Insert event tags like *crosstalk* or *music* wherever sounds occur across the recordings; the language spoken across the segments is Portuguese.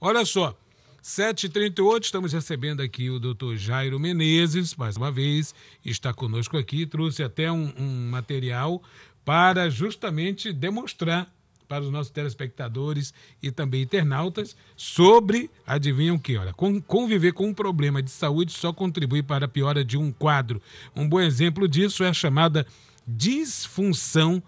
Olha só, 7h38, estamos recebendo aqui o doutor Jairo Menezes, mais uma vez, está conosco aqui, trouxe até um, um material para justamente demonstrar para os nossos telespectadores e também internautas sobre, adivinham que, olha, conviver com um problema de saúde só contribui para a piora de um quadro. Um bom exemplo disso é a chamada disfunção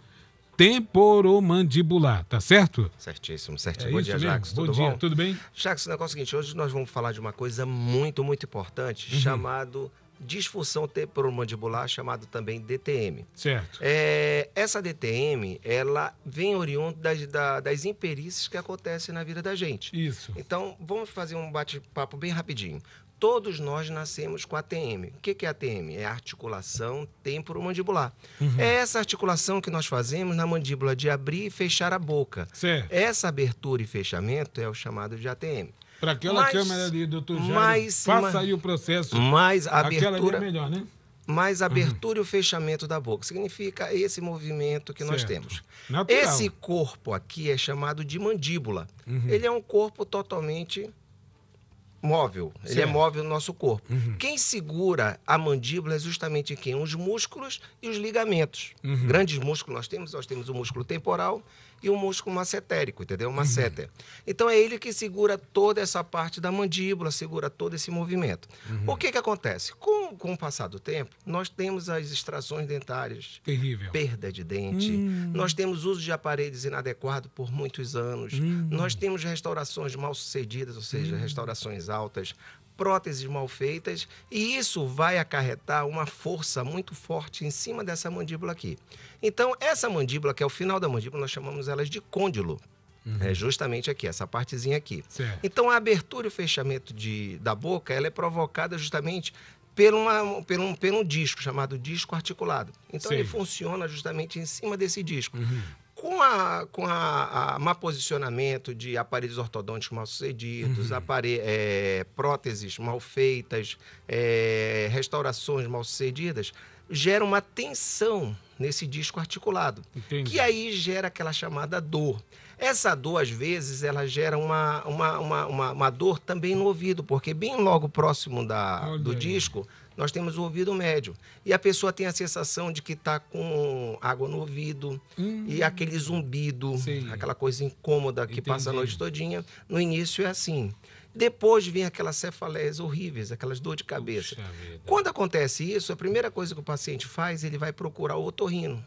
temporomandibular, tá certo? Certíssimo, certíssimo. É bom dia, mesmo. Bom tudo dia, bom? tudo bem? Jax, o negócio é o seguinte, hoje nós vamos falar de uma coisa muito, muito importante, uhum. chamado disfunção temporomandibular, chamado também DTM. Certo. É, essa DTM, ela vem oriundo das, das, das imperícias que acontecem na vida da gente. Isso. Então, vamos fazer um bate-papo bem rapidinho todos nós nascemos com ATM. O que é ATM? É articulação temporomandibular. Uhum. É essa articulação que nós fazemos na mandíbula de abrir e fechar a boca. Certo. Essa abertura e fechamento é o chamado de ATM. Para aquela mas, câmera ali, doutor Jair, mas, faça aí o processo. Mas a é abertura... é melhor, né? mais uhum. abertura uhum. e o fechamento da boca. Significa esse movimento que certo. nós temos. Natural. Esse corpo aqui é chamado de mandíbula. Uhum. Ele é um corpo totalmente móvel, ele é móvel no nosso corpo. Uhum. Quem segura a mandíbula é justamente quem? Os músculos e os ligamentos. Uhum. Grandes músculos nós temos, nós temos o músculo temporal e o músculo macetérico, entendeu? Macéter. Uhum. Então é ele que segura toda essa parte da mandíbula, segura todo esse movimento. Uhum. O que que acontece? Com, com o passar do tempo, nós temos as extrações dentárias. Terrível. Perda de dente. Uhum. Nós temos uso de aparelhos inadequados por muitos anos. Nós hum. temos restaurações mal sucedidas, ou seja, hum. restaurações altas próteses mal feitas, e isso vai acarretar uma força muito forte em cima dessa mandíbula aqui. Então, essa mandíbula, que é o final da mandíbula, nós chamamos elas de côndilo. Uhum. É justamente aqui, essa partezinha aqui. Certo. Então, a abertura e o fechamento de, da boca, ela é provocada justamente por, uma, por, um, por um disco chamado disco articulado. Então, Sim. ele funciona justamente em cima desse disco. Uhum com, a, com a, a má posicionamento de aparelhos ortodônticos mal sucedidos, uhum. apare, é, próteses mal feitas, é, restaurações mal sucedidas, gera uma tensão nesse disco articulado, Entendi. que aí gera aquela chamada dor. Essa dor, às vezes, ela gera uma, uma, uma, uma, uma dor também no ouvido, porque bem logo próximo da, do aí. disco nós temos o ouvido médio. E a pessoa tem a sensação de que está com água no ouvido hum. e aquele zumbido, Sim. aquela coisa incômoda que Entendi. passa a noite todinha. No início é assim. Depois vem aquelas cefaleias horríveis, aquelas dor de cabeça. Quando acontece isso, a primeira coisa que o paciente faz, ele vai procurar o otorrino.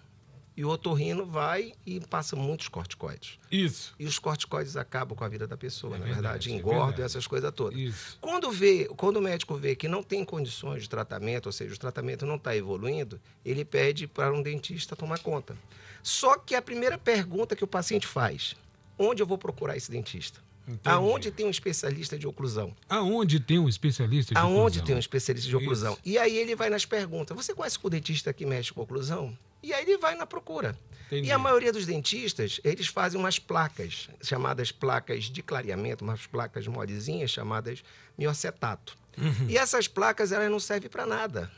E o otorrino vai e passa muitos corticoides. Isso. E os corticoides acabam com a vida da pessoa, é na verdade, verdade é essas coisas todas. Isso. Quando vê, quando o médico vê que não tem condições de tratamento, ou seja, o tratamento não está evoluindo, ele pede para um dentista tomar conta. Só que a primeira pergunta que o paciente faz: onde eu vou procurar esse dentista? Entendi. Aonde tem um especialista de oclusão? Aonde tem um especialista de Aonde oclusão? Aonde tem um especialista de oclusão? Isso. E aí ele vai nas perguntas. Você conhece o dentista que mexe com oclusão? E aí ele vai na procura. Entendi. E a maioria dos dentistas, eles fazem umas placas, chamadas placas de clareamento, umas placas molezinhas chamadas miocetato. Uhum. E essas placas, elas não servem para nada.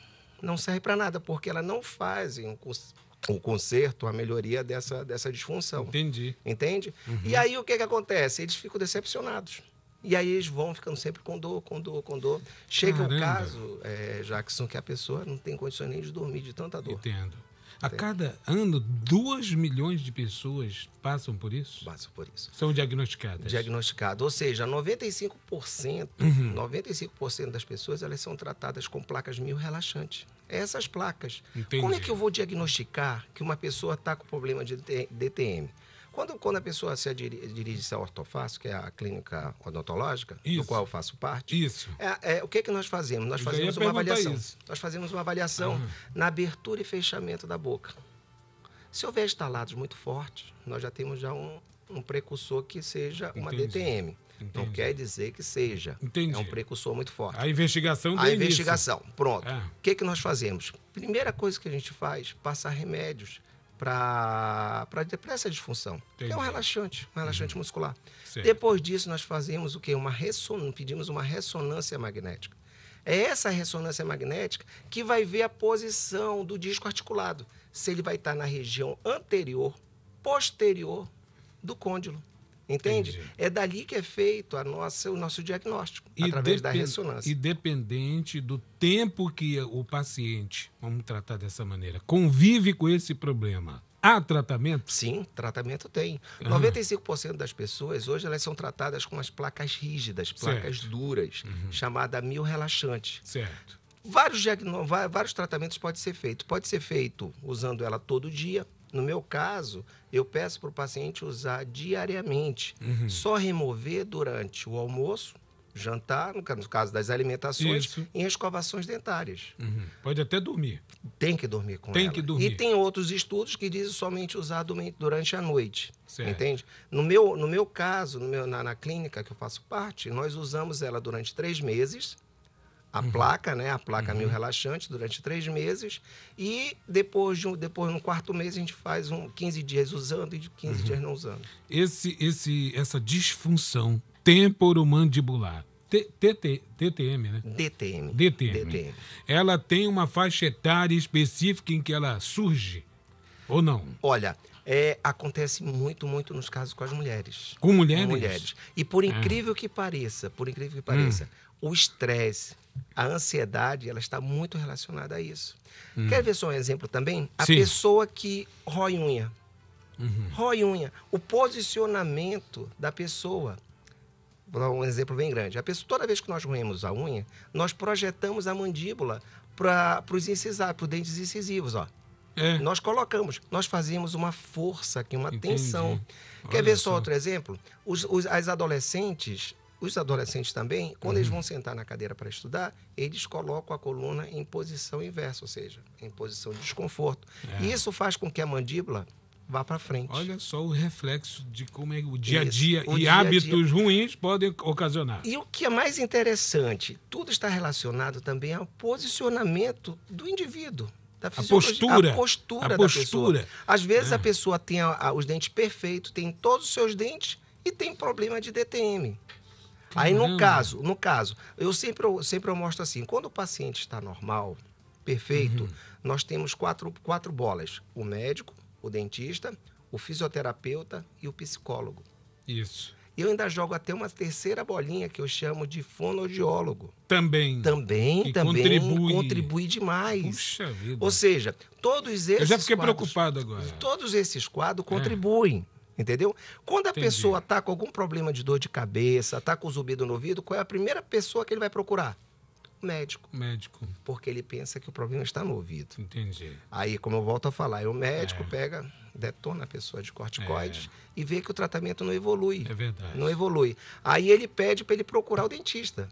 Não servem para nada, porque elas não fazem o conserto, a melhoria dessa, dessa disfunção. Entendi. Entende? Uhum. E aí o que, que acontece? Eles ficam decepcionados. E aí eles vão ficando sempre com dor, com dor, com dor. Chega Caramba. o caso, é, Jackson, que a pessoa não tem condições nem de dormir de tanta dor. Entendo. A cada ano, 2 milhões de pessoas passam por isso? Passam por isso. São diagnosticadas? Diagnosticadas. Ou seja, 95%, uhum. 95% das pessoas elas são tratadas com placas mil relaxantes. É essas placas. Entendi. Como é que eu vou diagnosticar que uma pessoa está com problema de DTM? Quando, quando a pessoa se dirige-se ortofácio, que é a clínica odontológica, isso. do qual eu faço parte, isso. É, é, o que, é que nós fazemos? Nós fazemos uma avaliação. Isso. Nós fazemos uma avaliação uhum. na abertura e fechamento da boca. Se houver estalados muito fortes, nós já temos já um, um precursor que seja uma Entendi. DTM. Entendi. Não quer dizer que seja. Entendi. É um precursor muito forte. A investigação A investigação, pronto. É. O é. que, que nós fazemos? Primeira coisa que a gente faz, passar remédios para essa disfunção, Entendi. é um relaxante, um relaxante uhum. muscular. Certo. Depois disso, nós fazemos o quê? Uma resson... pedimos uma ressonância magnética. É essa ressonância magnética que vai ver a posição do disco articulado, se ele vai estar na região anterior, posterior do côndilo. Entende? Entendi. É dali que é feito a nossa, o nosso diagnóstico, e através da ressonância. E dependente do tempo que o paciente, vamos tratar dessa maneira, convive com esse problema. Há tratamento? Sim, tratamento tem. 95% das pessoas hoje elas são tratadas com as placas rígidas, placas certo. duras, uhum. chamada mil relaxante. Certo. Vários, vários tratamentos podem ser feitos. Pode ser feito usando ela todo dia, no meu caso, eu peço para o paciente usar diariamente, uhum. só remover durante o almoço, jantar, no caso das alimentações, Isso. em escovações dentárias. Uhum. Pode até dormir. Tem que dormir com tem ela. Que dormir. E tem outros estudos que dizem somente usar durante a noite. Certo. Entende? No meu, no meu caso, no meu, na, na clínica que eu faço parte, nós usamos ela durante três meses a uhum. placa, né? A placa uhum. meio relaxante durante três meses. E depois, de um, depois no quarto mês, a gente faz um 15 dias usando e de 15 uhum. dias não usando. Esse, esse, essa disfunção temporomandibular, T, TTM, né? DTM. DTM. DTM. Ela tem uma faixa etária específica em que ela surge ou não? Olha, é, acontece muito, muito nos casos com as mulheres. Com mulheres? Com mulheres. E por ah. incrível é. que pareça, por incrível que pareça, hum. o estresse, a ansiedade, ela está muito relacionada a isso. Hum. Quer ver só um exemplo também? A Sim. pessoa que rói unha. Uhum. Rói unha. O posicionamento da pessoa. Vou dar um exemplo bem grande. A pessoa, toda vez que nós roemos a unha, nós projetamos a mandíbula para os incisar, para os dentes incisivos, ó. É. Nós colocamos, nós fazemos uma força aqui, uma Entendi. tensão. Olha Quer ver só, só outro exemplo? Os, os, as adolescentes, os adolescentes também, quando uhum. eles vão sentar na cadeira para estudar, eles colocam a coluna em posição inversa, ou seja, em posição de desconforto. É. E isso faz com que a mandíbula vá para frente. Olha só o reflexo de como é o dia a dia Isso, e dia -dia. hábitos ruins podem ocasionar. E o que é mais interessante, tudo está relacionado também ao posicionamento do indivíduo. Da a postura. A postura, a postura. Pessoa. Às vezes é. a pessoa tem a, a, os dentes perfeitos, tem todos os seus dentes e tem problema de DTM. Aí no caso, no caso, eu sempre, eu, sempre eu mostro assim, quando o paciente está normal, perfeito, uhum. nós temos quatro, quatro bolas: o médico, o dentista, o fisioterapeuta e o psicólogo. Isso. E eu ainda jogo até uma terceira bolinha que eu chamo de fonoaudiólogo. Também. Também, que também. Contribui. Contribui demais. Puxa vida. Ou seja, todos esses. Eu já fiquei quadros, preocupado agora. Todos esses quadros é. contribuem. Entendeu? Quando a Entendi. pessoa está com algum problema de dor de cabeça, está com zumbido no ouvido, qual é a primeira pessoa que ele vai procurar? O médico. Médico. Porque ele pensa que o problema está no ouvido. Entendi. Aí, como eu volto a falar, o médico é. pega, detona a pessoa de corticoides é. e vê que o tratamento não evolui. É verdade. Não evolui. Aí ele pede para ele procurar o dentista.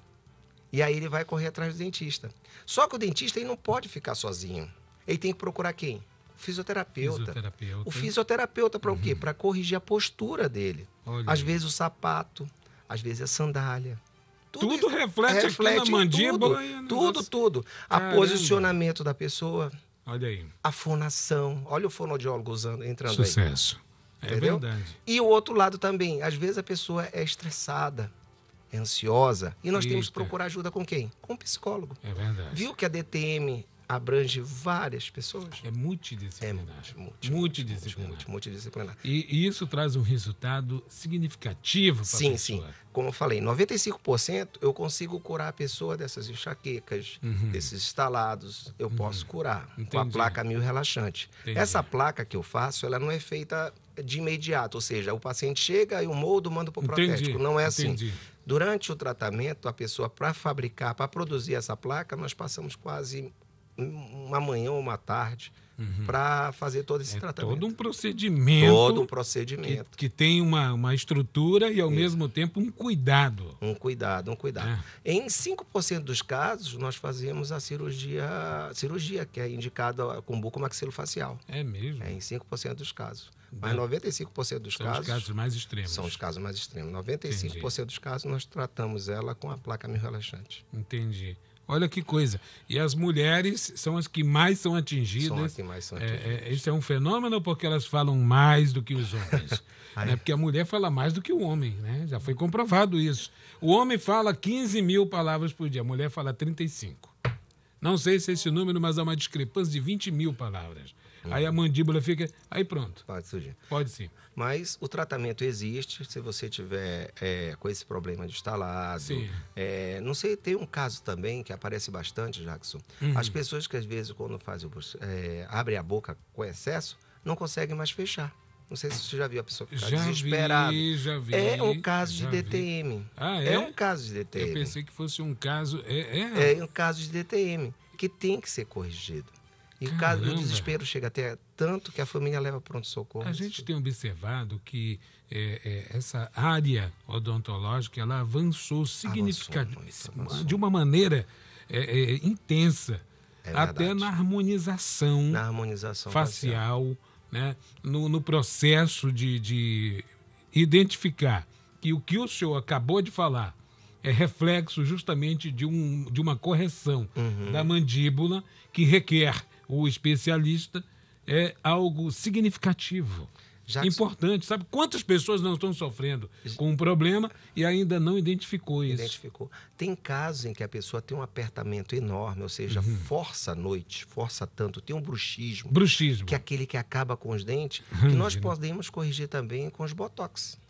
E aí ele vai correr atrás do dentista. Só que o dentista ele não pode ficar sozinho. Ele tem que procurar quem? fisioterapeuta. fisioterapeuta. O fisioterapeuta para uhum. o quê? Uhum. Para corrigir a postura dele. Olha às aí. vezes o sapato, às vezes a sandália. Tudo, tudo reflete, reflete aqui na mandíbula. Tudo, tudo, tudo. A posicionamento da pessoa. Olha aí. A fonação. Olha o fonoaudiólogo usando, entrando Sucesso. aí. Sucesso. É Entendeu? verdade. E o outro lado também. Às vezes a pessoa é estressada é ansiosa. E nós Eita. temos que procurar ajuda com quem? Com um psicólogo. É verdade. Viu que a DTM abrange várias pessoas. É multidisciplinar. É multi, multidisciplinar. multidisciplinar. E, isso traz um resultado significativo para sim, a pessoa. Sim, sim. Como eu falei, 95% eu consigo curar a pessoa dessas enxaquecas, uhum. desses estalados. Eu uhum. posso curar Entendi. com a placa mil relaxante. Entendi. Essa placa que eu faço, ela não é feita de imediato, ou seja, o paciente chega e o moldo manda para o protético. Não é assim. Entendi. assim. Durante o tratamento, a pessoa, para fabricar, para produzir essa placa, nós passamos quase uma manhã ou uma tarde uhum. para fazer todo esse é tratamento. Todo um procedimento. Todo um procedimento. Que, que tem uma, uma estrutura e, ao mesmo tempo, um cuidado. Um cuidado, um cuidado. É. Em 5% dos casos, nós fazemos a cirurgia, cirurgia que é indicada com bucomaxilofacial. É mesmo? É, em 5% dos casos. Mas 95% dos são casos. São os casos mais extremos. São os casos mais extremos. 95% Entendi. dos casos nós tratamos ela com a placa mil relaxante. Entendi. Olha que coisa. E as mulheres são as que mais são atingidas. São as que mais são atingidas. É, é, isso é um fenômeno porque elas falam mais do que os homens. *laughs* né? Porque a mulher fala mais do que o homem, né? Já foi comprovado isso. O homem fala 15 mil palavras por dia, a mulher fala 35. Não sei se é esse número, mas há uma discrepância de 20 mil palavras. Aí a mandíbula fica. Aí pronto. Pode surgir. Pode sim. Mas o tratamento existe se você tiver é, com esse problema de instalado. É, não sei, tem um caso também que aparece bastante, Jackson. Uhum. As pessoas que às vezes, quando fazem é, abrem a boca com excesso, não conseguem mais fechar. Não sei se você já viu a pessoa ficar já desesperada. Vi, já vi, é um caso de DTM. Ah, é? é? um caso de DTM. Eu pensei que fosse um caso. É, é. é um caso de DTM que tem que ser corrigido. E o, caso, o desespero chega até tanto que a família leva pronto-socorro. A gente tem observado que é, é, essa área odontológica ela avançou significativamente, de uma maneira é, é intensa, é até na harmonização, na harmonização facial, facial. Né? No, no, processo de, de identificar que o que o senhor acabou de falar é reflexo justamente de, um, de uma correção uhum. da mandíbula que requer o especialista, é algo significativo. importante, sabe? Quantas pessoas não estão sofrendo com um problema e ainda não identificou isso? Identificou. Tem casos em que a pessoa tem um apertamento enorme, ou seja, uhum. força à noite, força tanto, tem um bruxismo. Bruxismo. Que é aquele que acaba com os dentes, que nós podemos corrigir também com os botox.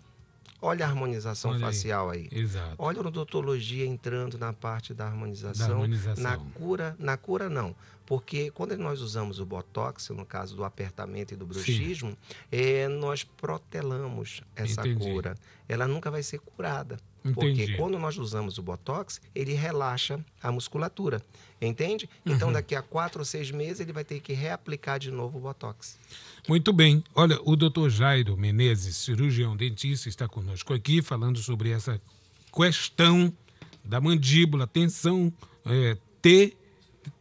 Olha a harmonização Olha facial aí. aí. Exato. Olha a odontologia entrando na parte da harmonização, da harmonização. Na cura, na cura não. Porque quando nós usamos o Botox, no caso do apertamento e do bruxismo, é, nós protelamos essa Entendi. cura ela nunca vai ser curada. Entendi. Porque quando nós usamos o Botox, ele relaxa a musculatura, entende? Uhum. Então, uhum. daqui a quatro ou seis meses, ele vai ter que reaplicar de novo o Botox. Muito bem. Olha, o doutor Jairo Menezes, cirurgião dentista, está conosco aqui falando sobre essa questão da mandíbula, tensão é, T...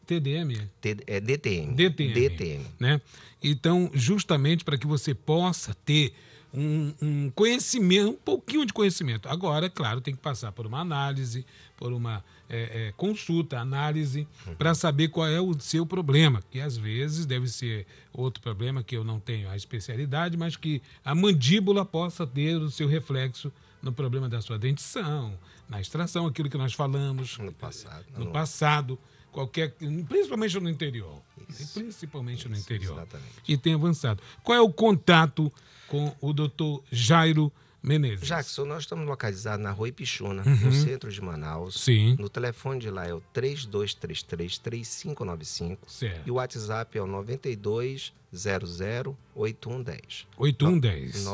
TDM? T, é DTM. DTM. DTM. Né? Então, justamente para que você possa ter um, um, conhecimento, um pouquinho de conhecimento. Agora, é claro, tem que passar por uma análise, por uma é, é, consulta, análise, uhum. para saber qual é o seu problema, que às vezes deve ser outro problema que eu não tenho a especialidade, mas que a mandíbula possa ter o seu reflexo no problema da sua dentição, na extração, aquilo que nós falamos no passado. No, no passado qualquer, principalmente no interior. Isso. Principalmente Isso, no interior. Exatamente. E tem avançado. Qual é o contato com o doutor Jairo Menezes. Jackson, nós estamos localizados na Rua Ipixuna, uhum. no centro de Manaus. Sim. No telefone de lá é o 3233-3595. Certo. E o WhatsApp é o 92 00 8110. 8110.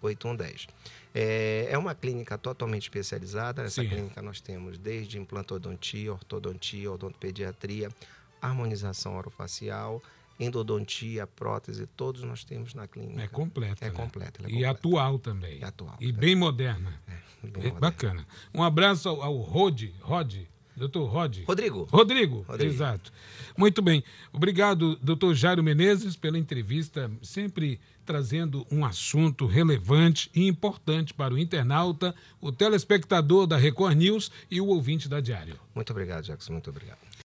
8110. É, é uma clínica totalmente especializada. Nessa Sim. clínica nós temos desde implantodontia, ortodontia, odontopediatria, harmonização orofacial endodontia, prótese, todos nós temos na clínica. É completa. É né? completa. É e atual também. É atual. E é. bem moderna. É, bem é, moderna. Bacana. Um abraço ao, ao Rod, Rod, Doutor Rod. Rodrigo. Rodrigo. Rodrigo, exato. Muito bem. Obrigado, doutor Jairo Menezes, pela entrevista, sempre trazendo um assunto relevante e importante para o internauta, o telespectador da Record News e o ouvinte da Diário. Muito obrigado, Jackson. Muito obrigado.